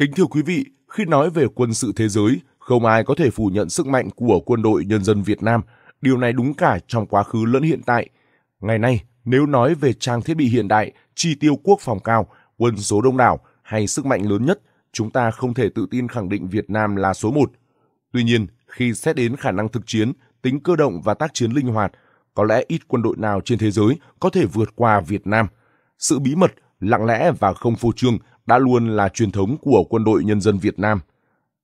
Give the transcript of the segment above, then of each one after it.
Kính thưa quý vị, khi nói về quân sự thế giới, không ai có thể phủ nhận sức mạnh của quân đội nhân dân Việt Nam. Điều này đúng cả trong quá khứ lẫn hiện tại. Ngày nay, nếu nói về trang thiết bị hiện đại, chi tiêu quốc phòng cao, quân số đông đảo hay sức mạnh lớn nhất, chúng ta không thể tự tin khẳng định Việt Nam là số một. Tuy nhiên, khi xét đến khả năng thực chiến, tính cơ động và tác chiến linh hoạt, có lẽ ít quân đội nào trên thế giới có thể vượt qua Việt Nam. Sự bí mật, lặng lẽ và không phô trương đã luôn là truyền thống của quân đội nhân dân Việt Nam.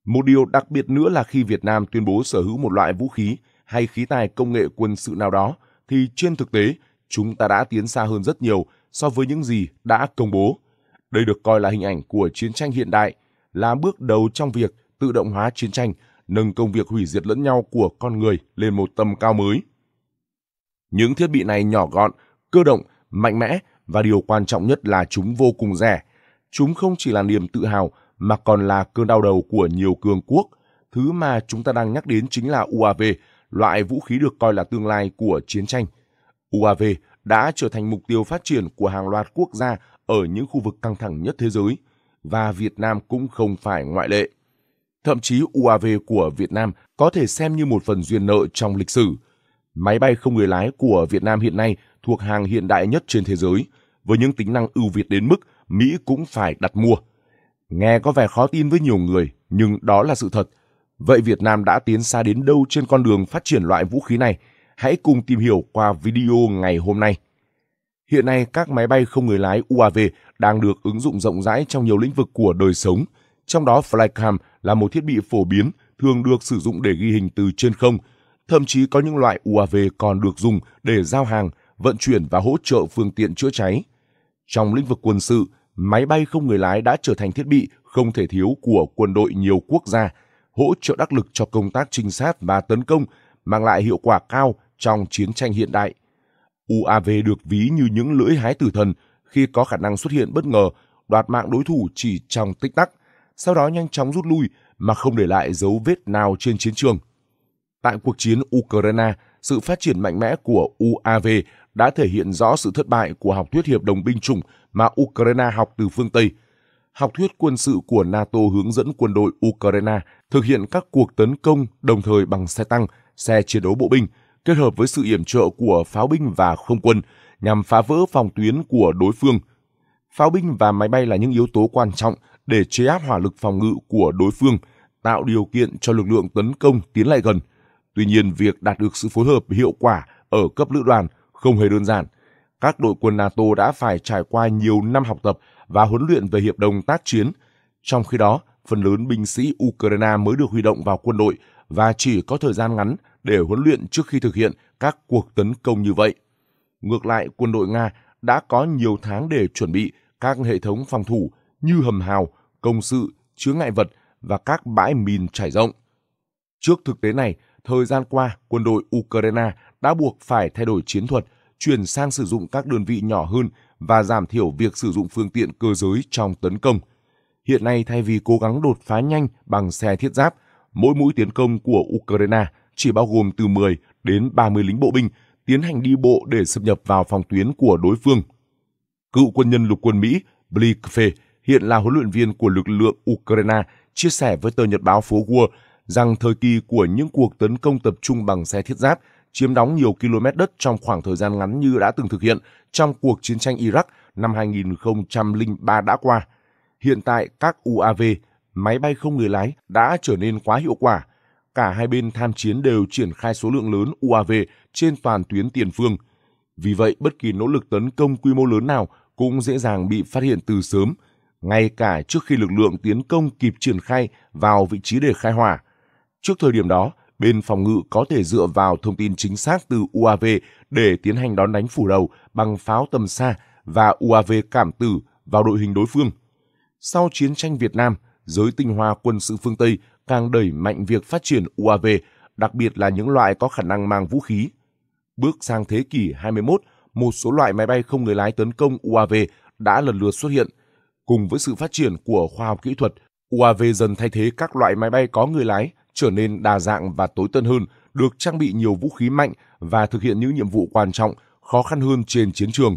Một điều đặc biệt nữa là khi Việt Nam tuyên bố sở hữu một loại vũ khí hay khí tài công nghệ quân sự nào đó, thì trên thực tế, chúng ta đã tiến xa hơn rất nhiều so với những gì đã công bố. Đây được coi là hình ảnh của chiến tranh hiện đại, là bước đầu trong việc tự động hóa chiến tranh, nâng công việc hủy diệt lẫn nhau của con người lên một tầm cao mới. Những thiết bị này nhỏ gọn, cơ động, mạnh mẽ và điều quan trọng nhất là chúng vô cùng rẻ chúng không chỉ là niềm tự hào mà còn là cơn đau đầu của nhiều cường quốc. Thứ mà chúng ta đang nhắc đến chính là UAV, loại vũ khí được coi là tương lai của chiến tranh. UAV đã trở thành mục tiêu phát triển của hàng loạt quốc gia ở những khu vực căng thẳng nhất thế giới, và Việt Nam cũng không phải ngoại lệ. Thậm chí UAV của Việt Nam có thể xem như một phần duyên nợ trong lịch sử. Máy bay không người lái của Việt Nam hiện nay thuộc hàng hiện đại nhất trên thế giới, với những tính năng ưu việt đến mức Mỹ cũng phải đặt mua. Nghe có vẻ khó tin với nhiều người, nhưng đó là sự thật. Vậy Việt Nam đã tiến xa đến đâu trên con đường phát triển loại vũ khí này? Hãy cùng tìm hiểu qua video ngày hôm nay. Hiện nay, các máy bay không người lái UAV đang được ứng dụng rộng rãi trong nhiều lĩnh vực của đời sống. Trong đó, Flycam là một thiết bị phổ biến thường được sử dụng để ghi hình từ trên không. Thậm chí có những loại UAV còn được dùng để giao hàng, vận chuyển và hỗ trợ phương tiện chữa cháy. Trong lĩnh vực quân sự, máy bay không người lái đã trở thành thiết bị không thể thiếu của quân đội nhiều quốc gia, hỗ trợ đắc lực cho công tác trinh sát và tấn công, mang lại hiệu quả cao trong chiến tranh hiện đại. UAV được ví như những lưỡi hái tử thần khi có khả năng xuất hiện bất ngờ, đoạt mạng đối thủ chỉ trong tích tắc, sau đó nhanh chóng rút lui mà không để lại dấu vết nào trên chiến trường. Tại cuộc chiến Ukraine, sự phát triển mạnh mẽ của UAV đã thể hiện rõ sự thất bại của học thuyết hiệp đồng binh chủng mà Ukraine học từ phương Tây. Học thuyết quân sự của NATO hướng dẫn quân đội Ukraine thực hiện các cuộc tấn công đồng thời bằng xe tăng, xe chiến đấu bộ binh, kết hợp với sự yểm trợ của pháo binh và không quân nhằm phá vỡ phòng tuyến của đối phương. Pháo binh và máy bay là những yếu tố quan trọng để chế áp hỏa lực phòng ngự của đối phương, tạo điều kiện cho lực lượng tấn công tiến lại gần. Tuy nhiên, việc đạt được sự phối hợp hiệu quả ở cấp lữ đoàn không hề đơn giản – các đội quân NATO đã phải trải qua nhiều năm học tập và huấn luyện về hiệp đồng tác chiến. Trong khi đó, phần lớn binh sĩ Ukraine mới được huy động vào quân đội và chỉ có thời gian ngắn để huấn luyện trước khi thực hiện các cuộc tấn công như vậy. Ngược lại, quân đội Nga đã có nhiều tháng để chuẩn bị các hệ thống phòng thủ như hầm hào, công sự, chứa ngại vật và các bãi mìn trải rộng. Trước thực tế này, thời gian qua, quân đội Ukraine đã buộc phải thay đổi chiến thuật chuyển sang sử dụng các đơn vị nhỏ hơn và giảm thiểu việc sử dụng phương tiện cơ giới trong tấn công. Hiện nay thay vì cố gắng đột phá nhanh bằng xe thiết giáp, mỗi mũi tiến công của Ukraine chỉ bao gồm từ 10 đến 30 lính bộ binh tiến hành đi bộ để xâm nhập vào phòng tuyến của đối phương. Cựu quân nhân lục quân Mỹ Blikfe hiện là huấn luyện viên của lực lượng Ukraine chia sẻ với tờ nhật báo Phố Wall rằng thời kỳ của những cuộc tấn công tập trung bằng xe thiết giáp – chiếm đóng nhiều km đất trong khoảng thời gian ngắn như đã từng thực hiện trong cuộc chiến tranh Iraq năm 2003 đã qua. Hiện tại các UAV, máy bay không người lái đã trở nên quá hiệu quả. Cả hai bên tham chiến đều triển khai số lượng lớn UAV trên toàn tuyến tiền phương. Vì vậy, bất kỳ nỗ lực tấn công quy mô lớn nào cũng dễ dàng bị phát hiện từ sớm, ngay cả trước khi lực lượng tiến công kịp triển khai vào vị trí để khai hỏa. Trước thời điểm đó, bên phòng ngự có thể dựa vào thông tin chính xác từ UAV để tiến hành đón đánh phủ đầu bằng pháo tầm xa và UAV cảm tử vào đội hình đối phương. Sau chiến tranh Việt Nam, giới tinh hoa quân sự phương Tây càng đẩy mạnh việc phát triển UAV, đặc biệt là những loại có khả năng mang vũ khí. Bước sang thế kỷ 21, một số loại máy bay không người lái tấn công UAV đã lần lượt xuất hiện. Cùng với sự phát triển của khoa học kỹ thuật, UAV dần thay thế các loại máy bay có người lái trở nên đa dạng và tối tân hơn, được trang bị nhiều vũ khí mạnh và thực hiện những nhiệm vụ quan trọng, khó khăn hơn trên chiến trường.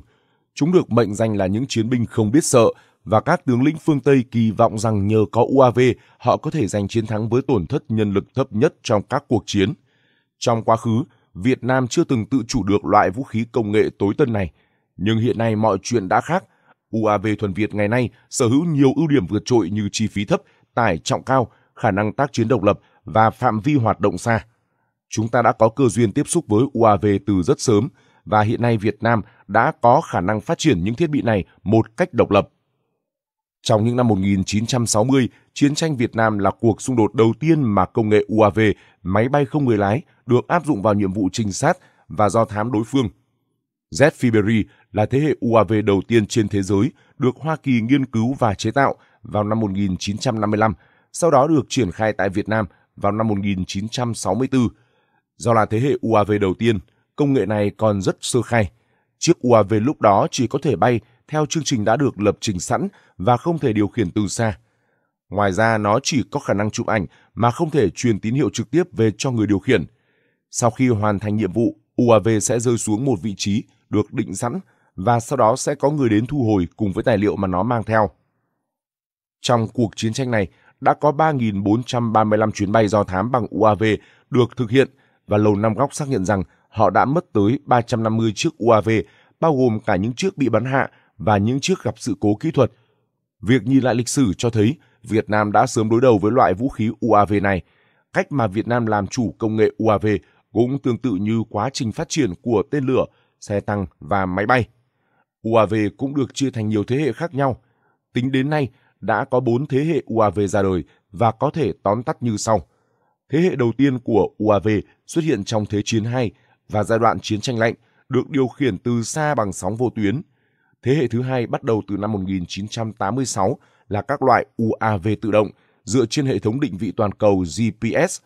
Chúng được mệnh danh là những chiến binh không biết sợ và các tướng lĩnh phương Tây kỳ vọng rằng nhờ có UAV họ có thể giành chiến thắng với tổn thất nhân lực thấp nhất trong các cuộc chiến. Trong quá khứ, Việt Nam chưa từng tự chủ được loại vũ khí công nghệ tối tân này. Nhưng hiện nay mọi chuyện đã khác. UAV thuần Việt ngày nay sở hữu nhiều ưu điểm vượt trội như chi phí thấp, tải trọng cao, khả năng tác chiến độc lập và phạm vi hoạt động xa. Chúng ta đã có cơ duyên tiếp xúc với UAV từ rất sớm và hiện nay Việt Nam đã có khả năng phát triển những thiết bị này một cách độc lập. Trong những năm 1960, chiến tranh Việt Nam là cuộc xung đột đầu tiên mà công nghệ UAV, máy bay không người lái được áp dụng vào nhiệm vụ trinh sát và do thám đối phương. Z Fiberi là thế hệ UAV đầu tiên trên thế giới được Hoa Kỳ nghiên cứu và chế tạo vào năm 1955, sau đó được triển khai tại Việt Nam vào năm 1964. Do là thế hệ UAV đầu tiên, công nghệ này còn rất sơ khai. Chiếc UAV lúc đó chỉ có thể bay theo chương trình đã được lập trình sẵn và không thể điều khiển từ xa. Ngoài ra nó chỉ có khả năng chụp ảnh mà không thể truyền tín hiệu trực tiếp về cho người điều khiển. Sau khi hoàn thành nhiệm vụ, UAV sẽ rơi xuống một vị trí được định sẵn và sau đó sẽ có người đến thu hồi cùng với tài liệu mà nó mang theo. Trong cuộc chiến tranh này, đã có 3.435 chuyến bay do thám bằng UAV được thực hiện và Lầu Năm Góc xác nhận rằng họ đã mất tới 350 chiếc UAV, bao gồm cả những chiếc bị bắn hạ và những chiếc gặp sự cố kỹ thuật. Việc nhìn lại lịch sử cho thấy Việt Nam đã sớm đối đầu với loại vũ khí UAV này. Cách mà Việt Nam làm chủ công nghệ UAV cũng tương tự như quá trình phát triển của tên lửa, xe tăng và máy bay. UAV cũng được chia thành nhiều thế hệ khác nhau. Tính đến nay, đã có bốn thế hệ UAV ra đời và có thể tóm tắt như sau. Thế hệ đầu tiên của UAV xuất hiện trong Thế chiến 2 và giai đoạn chiến tranh lạnh, được điều khiển từ xa bằng sóng vô tuyến. Thế hệ thứ hai bắt đầu từ năm 1986 là các loại UAV tự động dựa trên hệ thống định vị toàn cầu GPS.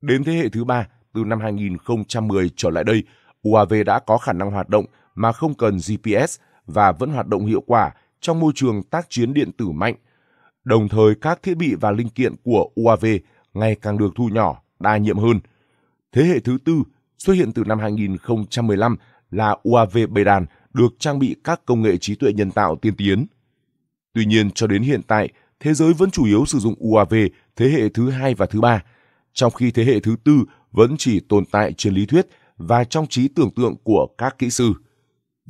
Đến thế hệ thứ ba, từ năm 2010 trở lại đây, UAV đã có khả năng hoạt động mà không cần GPS và vẫn hoạt động hiệu quả trong môi trường tác chiến điện tử mạnh Đồng thời các thiết bị và linh kiện của UAV ngày càng được thu nhỏ, đa nhiệm hơn. Thế hệ thứ tư xuất hiện từ năm 2015 là UAV bầy đàn được trang bị các công nghệ trí tuệ nhân tạo tiên tiến. Tuy nhiên, cho đến hiện tại, thế giới vẫn chủ yếu sử dụng UAV thế hệ thứ hai và thứ ba, trong khi thế hệ thứ tư vẫn chỉ tồn tại trên lý thuyết và trong trí tưởng tượng của các kỹ sư.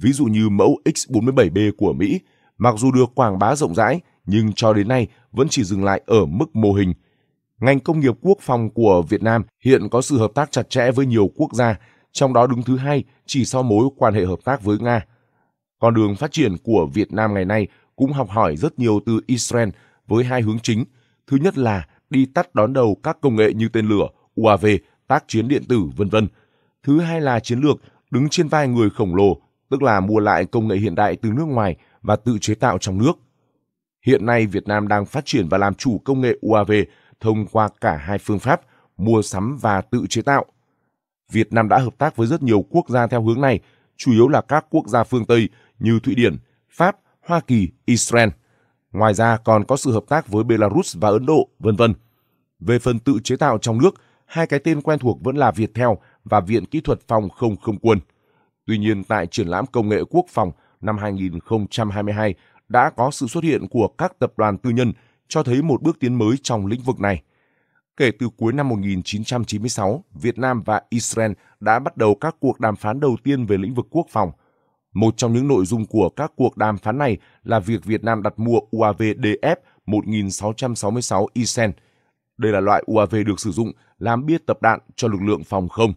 Ví dụ như mẫu X-47B của Mỹ, mặc dù được quảng bá rộng rãi, nhưng cho đến nay vẫn chỉ dừng lại ở mức mô hình. Ngành công nghiệp quốc phòng của Việt Nam hiện có sự hợp tác chặt chẽ với nhiều quốc gia, trong đó đứng thứ hai chỉ sau mối quan hệ hợp tác với Nga. Con đường phát triển của Việt Nam ngày nay cũng học hỏi rất nhiều từ Israel với hai hướng chính. Thứ nhất là đi tắt đón đầu các công nghệ như tên lửa, UAV, tác chiến điện tử, vân vân. Thứ hai là chiến lược đứng trên vai người khổng lồ, tức là mua lại công nghệ hiện đại từ nước ngoài và tự chế tạo trong nước. Hiện nay Việt Nam đang phát triển và làm chủ công nghệ UAV thông qua cả hai phương pháp mua sắm và tự chế tạo. Việt Nam đã hợp tác với rất nhiều quốc gia theo hướng này, chủ yếu là các quốc gia phương Tây như Thụy Điển, Pháp, Hoa Kỳ, Israel. Ngoài ra còn có sự hợp tác với Belarus và Ấn Độ, vân vân. Về phần tự chế tạo trong nước, hai cái tên quen thuộc vẫn là Viettel và Viện Kỹ thuật Phòng không không quân. Tuy nhiên, tại triển lãm công nghệ quốc phòng năm 2022 đã có sự xuất hiện của các tập đoàn tư nhân cho thấy một bước tiến mới trong lĩnh vực này. Kể từ cuối năm 1996, Việt Nam và Israel đã bắt đầu các cuộc đàm phán đầu tiên về lĩnh vực quốc phòng. Một trong những nội dung của các cuộc đàm phán này là việc Việt Nam đặt mua UAV DF 1666 Isen. Đây là loại UAV được sử dụng làm bia tập đạn cho lực lượng phòng không.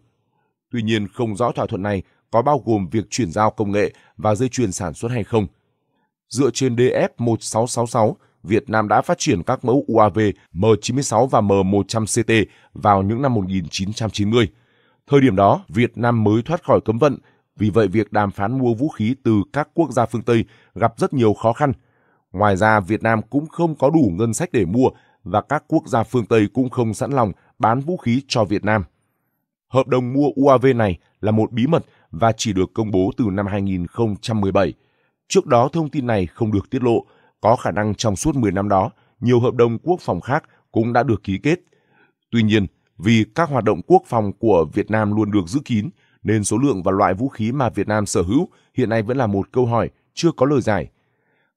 Tuy nhiên, không rõ thỏa thuận này có bao gồm việc chuyển giao công nghệ và dây chuyền sản xuất hay không – Dựa trên DF-1666, Việt Nam đã phát triển các mẫu UAV M96 và M100CT vào những năm 1990. Thời điểm đó, Việt Nam mới thoát khỏi cấm vận, vì vậy việc đàm phán mua vũ khí từ các quốc gia phương Tây gặp rất nhiều khó khăn. Ngoài ra, Việt Nam cũng không có đủ ngân sách để mua và các quốc gia phương Tây cũng không sẵn lòng bán vũ khí cho Việt Nam. Hợp đồng mua UAV này là một bí mật và chỉ được công bố từ năm 2017. Trước đó thông tin này không được tiết lộ, có khả năng trong suốt 10 năm đó, nhiều hợp đồng quốc phòng khác cũng đã được ký kết. Tuy nhiên, vì các hoạt động quốc phòng của Việt Nam luôn được giữ kín, nên số lượng và loại vũ khí mà Việt Nam sở hữu hiện nay vẫn là một câu hỏi chưa có lời giải.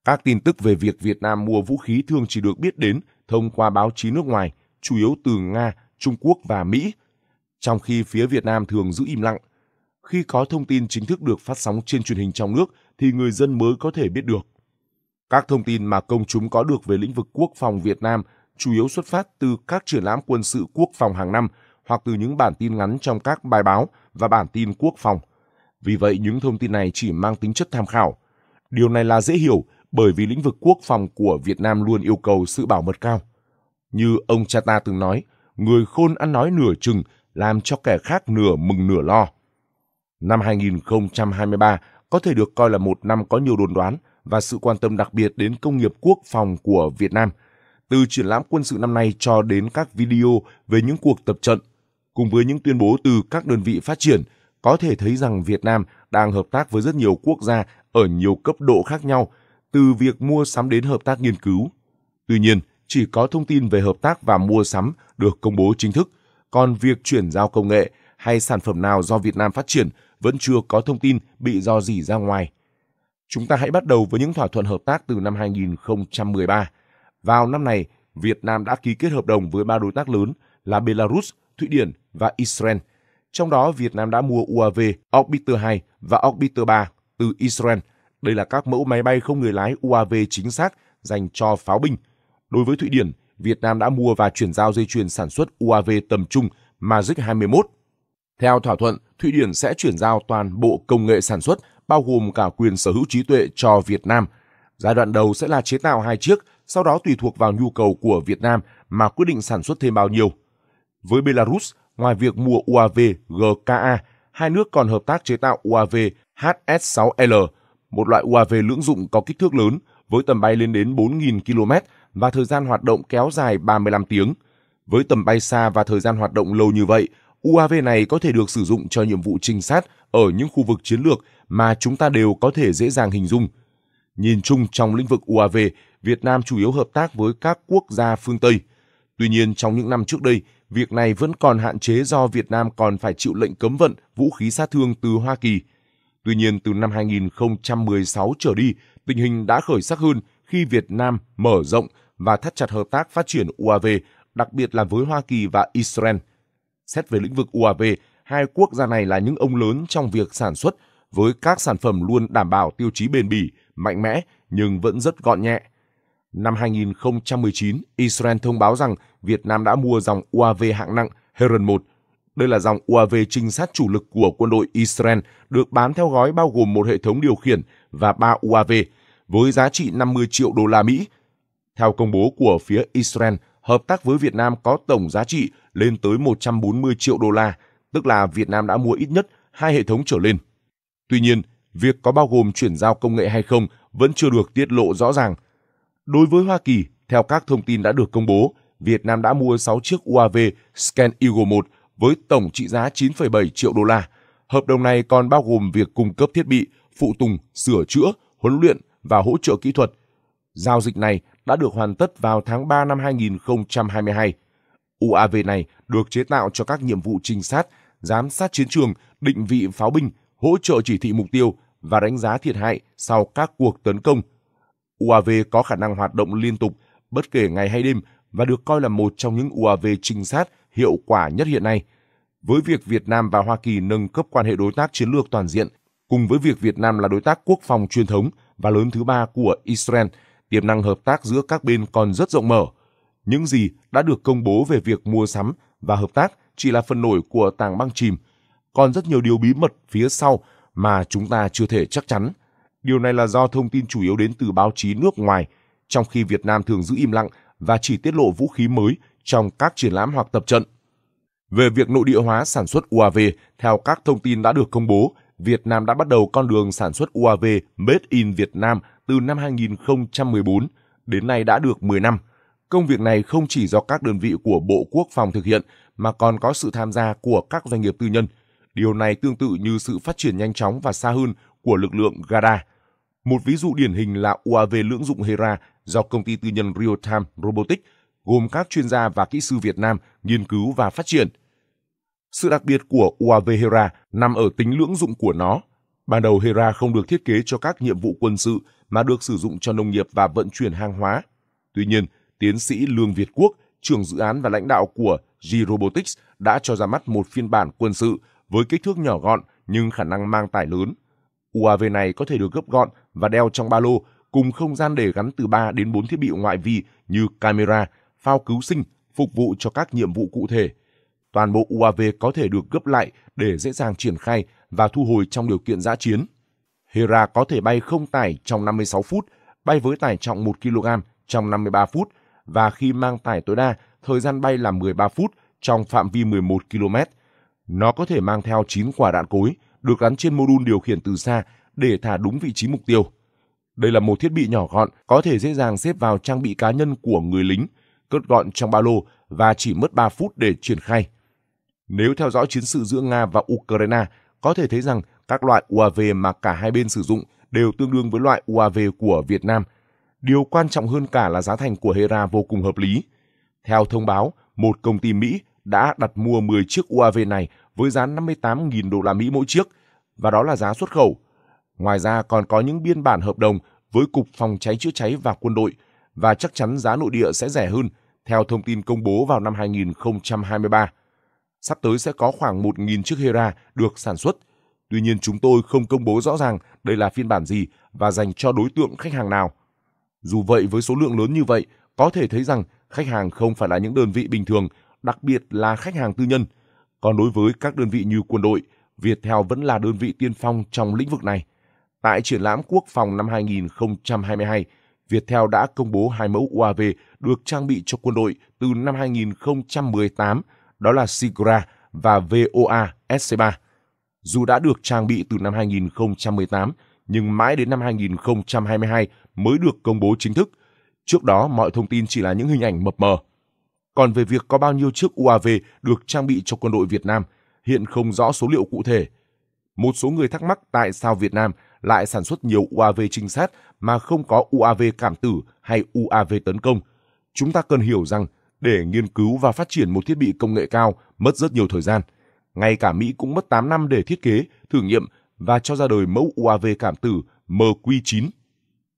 Các tin tức về việc Việt Nam mua vũ khí thường chỉ được biết đến thông qua báo chí nước ngoài, chủ yếu từ Nga, Trung Quốc và Mỹ, trong khi phía Việt Nam thường giữ im lặng – khi có thông tin chính thức được phát sóng trên truyền hình trong nước thì người dân mới có thể biết được. Các thông tin mà công chúng có được về lĩnh vực quốc phòng Việt Nam chủ yếu xuất phát từ các triển lãm quân sự quốc phòng hàng năm hoặc từ những bản tin ngắn trong các bài báo và bản tin quốc phòng. Vì vậy, những thông tin này chỉ mang tính chất tham khảo. Điều này là dễ hiểu bởi vì lĩnh vực quốc phòng của Việt Nam luôn yêu cầu sự bảo mật cao. Như ông cha ta từng nói, người khôn ăn nói nửa chừng làm cho kẻ khác nửa mừng nửa lo. Năm 2023 có thể được coi là một năm có nhiều đồn đoán và sự quan tâm đặc biệt đến công nghiệp quốc phòng của Việt Nam, từ triển lãm quân sự năm nay cho đến các video về những cuộc tập trận. Cùng với những tuyên bố từ các đơn vị phát triển, có thể thấy rằng Việt Nam đang hợp tác với rất nhiều quốc gia ở nhiều cấp độ khác nhau, từ việc mua sắm đến hợp tác nghiên cứu. Tuy nhiên, chỉ có thông tin về hợp tác và mua sắm được công bố chính thức, còn việc chuyển giao công nghệ hay sản phẩm nào do Việt Nam phát triển vẫn chưa có thông tin bị do gì ra ngoài. Chúng ta hãy bắt đầu với những thỏa thuận hợp tác từ năm 2013. Vào năm này, Việt Nam đã ký kết hợp đồng với ba đối tác lớn là Belarus, Thụy Điển và Israel. Trong đó, Việt Nam đã mua UAV Orbiter 2 và Orbiter 3 từ Israel. Đây là các mẫu máy bay không người lái UAV chính xác dành cho pháo binh. Đối với Thụy Điển, Việt Nam đã mua và chuyển giao dây chuyền sản xuất UAV tầm trung Magic 21 theo thỏa thuận, Thụy Điển sẽ chuyển giao toàn bộ công nghệ sản xuất, bao gồm cả quyền sở hữu trí tuệ cho Việt Nam. Giai đoạn đầu sẽ là chế tạo hai chiếc, sau đó tùy thuộc vào nhu cầu của Việt Nam mà quyết định sản xuất thêm bao nhiêu. Với Belarus, ngoài việc mua UAV GKA, hai nước còn hợp tác chế tạo UAV HS6L, một loại UAV lưỡng dụng có kích thước lớn với tầm bay lên đến 4.000 km và thời gian hoạt động kéo dài 35 tiếng. Với tầm bay xa và thời gian hoạt động lâu như vậy, UAV này có thể được sử dụng cho nhiệm vụ trinh sát ở những khu vực chiến lược mà chúng ta đều có thể dễ dàng hình dung. Nhìn chung trong lĩnh vực UAV, Việt Nam chủ yếu hợp tác với các quốc gia phương Tây. Tuy nhiên, trong những năm trước đây, việc này vẫn còn hạn chế do Việt Nam còn phải chịu lệnh cấm vận vũ khí sát thương từ Hoa Kỳ. Tuy nhiên, từ năm 2016 trở đi, tình hình đã khởi sắc hơn khi Việt Nam mở rộng và thắt chặt hợp tác phát triển UAV, đặc biệt là với Hoa Kỳ và Israel – Xét về lĩnh vực UAV, hai quốc gia này là những ông lớn trong việc sản xuất với các sản phẩm luôn đảm bảo tiêu chí bền bỉ, mạnh mẽ nhưng vẫn rất gọn nhẹ. Năm 2019, Israel thông báo rằng Việt Nam đã mua dòng UAV hạng nặng Heron 1. Đây là dòng UAV trinh sát chủ lực của quân đội Israel được bán theo gói bao gồm một hệ thống điều khiển và 3 UAV với giá trị 50 triệu đô la Mỹ. Theo công bố của phía Israel, hợp tác với Việt Nam có tổng giá trị lên tới 140 triệu đô la, tức là Việt Nam đã mua ít nhất hai hệ thống trở lên. Tuy nhiên, việc có bao gồm chuyển giao công nghệ hay không vẫn chưa được tiết lộ rõ ràng. Đối với Hoa Kỳ, theo các thông tin đã được công bố, Việt Nam đã mua 6 chiếc UAV Scan Eagle 1 với tổng trị giá 9,7 triệu đô la. Hợp đồng này còn bao gồm việc cung cấp thiết bị, phụ tùng, sửa chữa, huấn luyện và hỗ trợ kỹ thuật. Giao dịch này đã được hoàn tất vào tháng 3 năm 2022. UAV này được chế tạo cho các nhiệm vụ trinh sát, giám sát chiến trường, định vị pháo binh, hỗ trợ chỉ thị mục tiêu và đánh giá thiệt hại sau các cuộc tấn công. UAV có khả năng hoạt động liên tục bất kể ngày hay đêm và được coi là một trong những UAV trinh sát hiệu quả nhất hiện nay. Với việc Việt Nam và Hoa Kỳ nâng cấp quan hệ đối tác chiến lược toàn diện, cùng với việc Việt Nam là đối tác quốc phòng truyền thống và lớn thứ ba của Israel, tiềm năng hợp tác giữa các bên còn rất rộng mở – những gì đã được công bố về việc mua sắm và hợp tác chỉ là phần nổi của tảng băng chìm, còn rất nhiều điều bí mật phía sau mà chúng ta chưa thể chắc chắn. Điều này là do thông tin chủ yếu đến từ báo chí nước ngoài, trong khi Việt Nam thường giữ im lặng và chỉ tiết lộ vũ khí mới trong các triển lãm hoặc tập trận. Về việc nội địa hóa sản xuất UAV, theo các thông tin đã được công bố, Việt Nam đã bắt đầu con đường sản xuất UAV Made in Việt Nam từ năm 2014, đến nay đã được 10 năm – Công việc này không chỉ do các đơn vị của Bộ Quốc phòng thực hiện mà còn có sự tham gia của các doanh nghiệp tư nhân. Điều này tương tự như sự phát triển nhanh chóng và xa hơn của lực lượng Gada. Một ví dụ điển hình là UAV lưỡng dụng Hera do công ty tư nhân Real Robotics gồm các chuyên gia và kỹ sư Việt Nam nghiên cứu và phát triển. Sự đặc biệt của UAV Hera nằm ở tính lưỡng dụng của nó. Ban đầu Hera không được thiết kế cho các nhiệm vụ quân sự mà được sử dụng cho nông nghiệp và vận chuyển hàng hóa. Tuy nhiên, tiến sĩ Lương Việt Quốc, trưởng dự án và lãnh đạo của G-Robotics đã cho ra mắt một phiên bản quân sự với kích thước nhỏ gọn nhưng khả năng mang tải lớn. UAV này có thể được gấp gọn và đeo trong ba lô cùng không gian để gắn từ 3 đến 4 thiết bị ngoại vi như camera, phao cứu sinh, phục vụ cho các nhiệm vụ cụ thể. Toàn bộ UAV có thể được gấp lại để dễ dàng triển khai và thu hồi trong điều kiện giã chiến. Hera có thể bay không tải trong 56 phút, bay với tải trọng 1 kg trong 53 phút – và khi mang tải tối đa, thời gian bay là 13 phút trong phạm vi 11 km. Nó có thể mang theo 9 quả đạn cối được gắn trên mô đun điều khiển từ xa để thả đúng vị trí mục tiêu. Đây là một thiết bị nhỏ gọn, có thể dễ dàng xếp vào trang bị cá nhân của người lính, cất gọn trong ba lô và chỉ mất 3 phút để triển khai. Nếu theo dõi chiến sự giữa Nga và Ukraine, có thể thấy rằng các loại UAV mà cả hai bên sử dụng đều tương đương với loại UAV của Việt Nam – Điều quan trọng hơn cả là giá thành của Hera vô cùng hợp lý. Theo thông báo, một công ty Mỹ đã đặt mua 10 chiếc UAV này với giá 58.000 đô la Mỹ mỗi chiếc và đó là giá xuất khẩu. Ngoài ra còn có những biên bản hợp đồng với Cục Phòng cháy chữa cháy và quân đội và chắc chắn giá nội địa sẽ rẻ hơn theo thông tin công bố vào năm 2023. Sắp tới sẽ có khoảng 1.000 chiếc Hera được sản xuất. Tuy nhiên chúng tôi không công bố rõ ràng đây là phiên bản gì và dành cho đối tượng khách hàng nào – dù vậy với số lượng lớn như vậy, có thể thấy rằng khách hàng không phải là những đơn vị bình thường, đặc biệt là khách hàng tư nhân. Còn đối với các đơn vị như quân đội, Viettel vẫn là đơn vị tiên phong trong lĩnh vực này. Tại triển lãm quốc phòng năm 2022, Viettel đã công bố hai mẫu UAV được trang bị cho quân đội từ năm 2018, đó là Sigra và VOA SC3. Dù đã được trang bị từ năm 2018, nhưng mãi đến năm 2022 mới được công bố chính thức. Trước đó, mọi thông tin chỉ là những hình ảnh mập mờ. Còn về việc có bao nhiêu chiếc UAV được trang bị cho quân đội Việt Nam, hiện không rõ số liệu cụ thể. Một số người thắc mắc tại sao Việt Nam lại sản xuất nhiều UAV trinh sát mà không có UAV cảm tử hay UAV tấn công. Chúng ta cần hiểu rằng để nghiên cứu và phát triển một thiết bị công nghệ cao mất rất nhiều thời gian. Ngay cả Mỹ cũng mất 8 năm để thiết kế, thử nghiệm và cho ra đời mẫu UAV cảm tử MQ9.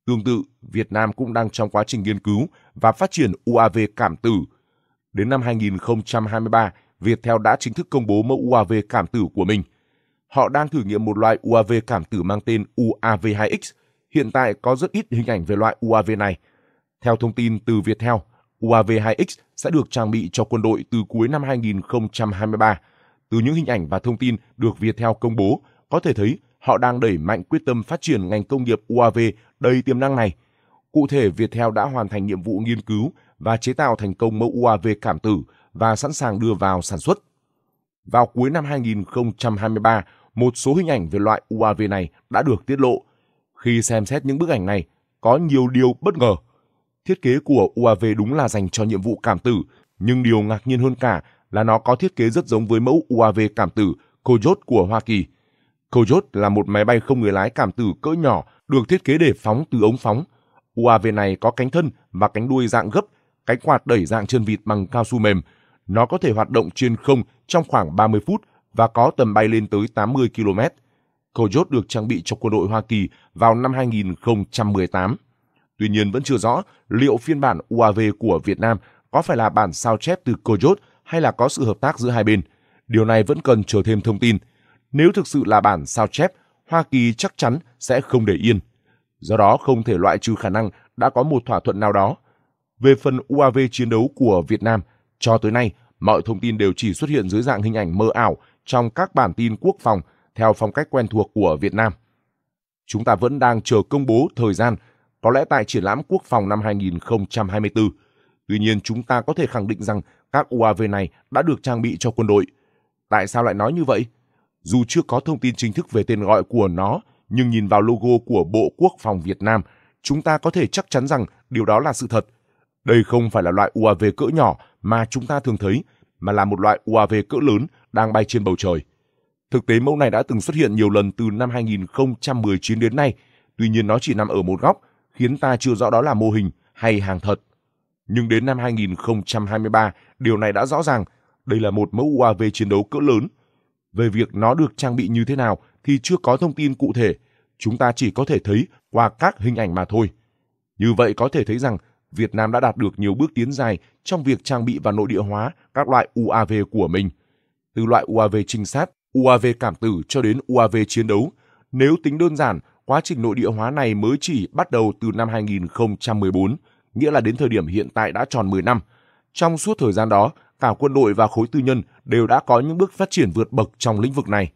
Tương tự, Việt Nam cũng đang trong quá trình nghiên cứu và phát triển UAV cảm tử. Đến năm 2023, Viettel đã chính thức công bố mẫu UAV cảm tử của mình. Họ đang thử nghiệm một loại UAV cảm tử mang tên UAV2X. Hiện tại có rất ít hình ảnh về loại UAV này. Theo thông tin từ Viettel, UAV2X sẽ được trang bị cho quân đội từ cuối năm 2023. Từ những hình ảnh và thông tin được Viettel công bố, có thể thấy họ đang đẩy mạnh quyết tâm phát triển ngành công nghiệp UAV đầy tiềm năng này. Cụ thể, Viettel đã hoàn thành nhiệm vụ nghiên cứu và chế tạo thành công mẫu UAV cảm tử và sẵn sàng đưa vào sản xuất. Vào cuối năm 2023, một số hình ảnh về loại UAV này đã được tiết lộ. Khi xem xét những bức ảnh này, có nhiều điều bất ngờ. Thiết kế của UAV đúng là dành cho nhiệm vụ cảm tử, nhưng điều ngạc nhiên hơn cả là nó có thiết kế rất giống với mẫu UAV cảm tử Coyote của Hoa Kỳ – Coyot là một máy bay không người lái cảm tử cỡ nhỏ được thiết kế để phóng từ ống phóng. UAV này có cánh thân và cánh đuôi dạng gấp, cánh quạt đẩy dạng chân vịt bằng cao su mềm. Nó có thể hoạt động trên không trong khoảng 30 phút và có tầm bay lên tới 80 km. Coyot được trang bị cho quân đội Hoa Kỳ vào năm 2018. Tuy nhiên vẫn chưa rõ liệu phiên bản UAV của Việt Nam có phải là bản sao chép từ Coyot hay là có sự hợp tác giữa hai bên. Điều này vẫn cần chờ thêm thông tin – nếu thực sự là bản sao chép, Hoa Kỳ chắc chắn sẽ không để yên. Do đó không thể loại trừ khả năng đã có một thỏa thuận nào đó. Về phần UAV chiến đấu của Việt Nam, cho tới nay, mọi thông tin đều chỉ xuất hiện dưới dạng hình ảnh mơ ảo trong các bản tin quốc phòng theo phong cách quen thuộc của Việt Nam. Chúng ta vẫn đang chờ công bố thời gian, có lẽ tại triển lãm quốc phòng năm 2024. Tuy nhiên chúng ta có thể khẳng định rằng các UAV này đã được trang bị cho quân đội. Tại sao lại nói như vậy? Dù chưa có thông tin chính thức về tên gọi của nó, nhưng nhìn vào logo của Bộ Quốc phòng Việt Nam, chúng ta có thể chắc chắn rằng điều đó là sự thật. Đây không phải là loại UAV cỡ nhỏ mà chúng ta thường thấy, mà là một loại UAV cỡ lớn đang bay trên bầu trời. Thực tế mẫu này đã từng xuất hiện nhiều lần từ năm 2019 đến nay, tuy nhiên nó chỉ nằm ở một góc, khiến ta chưa rõ đó là mô hình hay hàng thật. Nhưng đến năm 2023, điều này đã rõ ràng, đây là một mẫu UAV chiến đấu cỡ lớn về việc nó được trang bị như thế nào thì chưa có thông tin cụ thể, chúng ta chỉ có thể thấy qua các hình ảnh mà thôi. Như vậy có thể thấy rằng Việt Nam đã đạt được nhiều bước tiến dài trong việc trang bị và nội địa hóa các loại UAV của mình. Từ loại UAV trinh sát, UAV cảm tử cho đến UAV chiến đấu, nếu tính đơn giản, quá trình nội địa hóa này mới chỉ bắt đầu từ năm 2014, nghĩa là đến thời điểm hiện tại đã tròn 10 năm. Trong suốt thời gian đó, cả quân đội và khối tư nhân đều đã có những bước phát triển vượt bậc trong lĩnh vực này.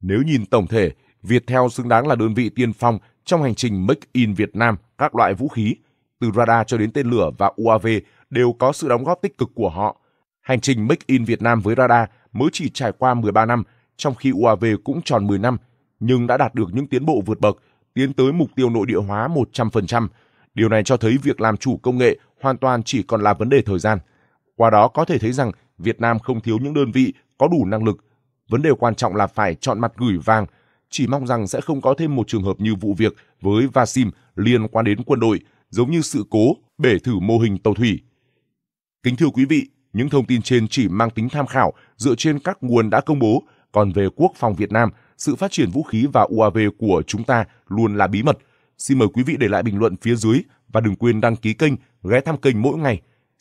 Nếu nhìn tổng thể, Viettel xứng đáng là đơn vị tiên phong trong hành trình Make in Việt Nam các loại vũ khí, từ radar cho đến tên lửa và UAV đều có sự đóng góp tích cực của họ. Hành trình Make in Việt Nam với radar mới chỉ trải qua 13 năm, trong khi UAV cũng tròn 10 năm, nhưng đã đạt được những tiến bộ vượt bậc, tiến tới mục tiêu nội địa hóa 100%. Điều này cho thấy việc làm chủ công nghệ hoàn toàn chỉ còn là vấn đề thời gian. Qua đó có thể thấy rằng Việt Nam không thiếu những đơn vị có đủ năng lực. Vấn đề quan trọng là phải chọn mặt gửi vàng. Chỉ mong rằng sẽ không có thêm một trường hợp như vụ việc với Vasim liên quan đến quân đội, giống như sự cố bể thử mô hình tàu thủy. Kính thưa quý vị, những thông tin trên chỉ mang tính tham khảo dựa trên các nguồn đã công bố, còn về quốc phòng Việt Nam, sự phát triển vũ khí và UAV của chúng ta luôn là bí mật. Xin mời quý vị để lại bình luận phía dưới và đừng quên đăng ký kênh, ghé thăm kênh mỗi ngày –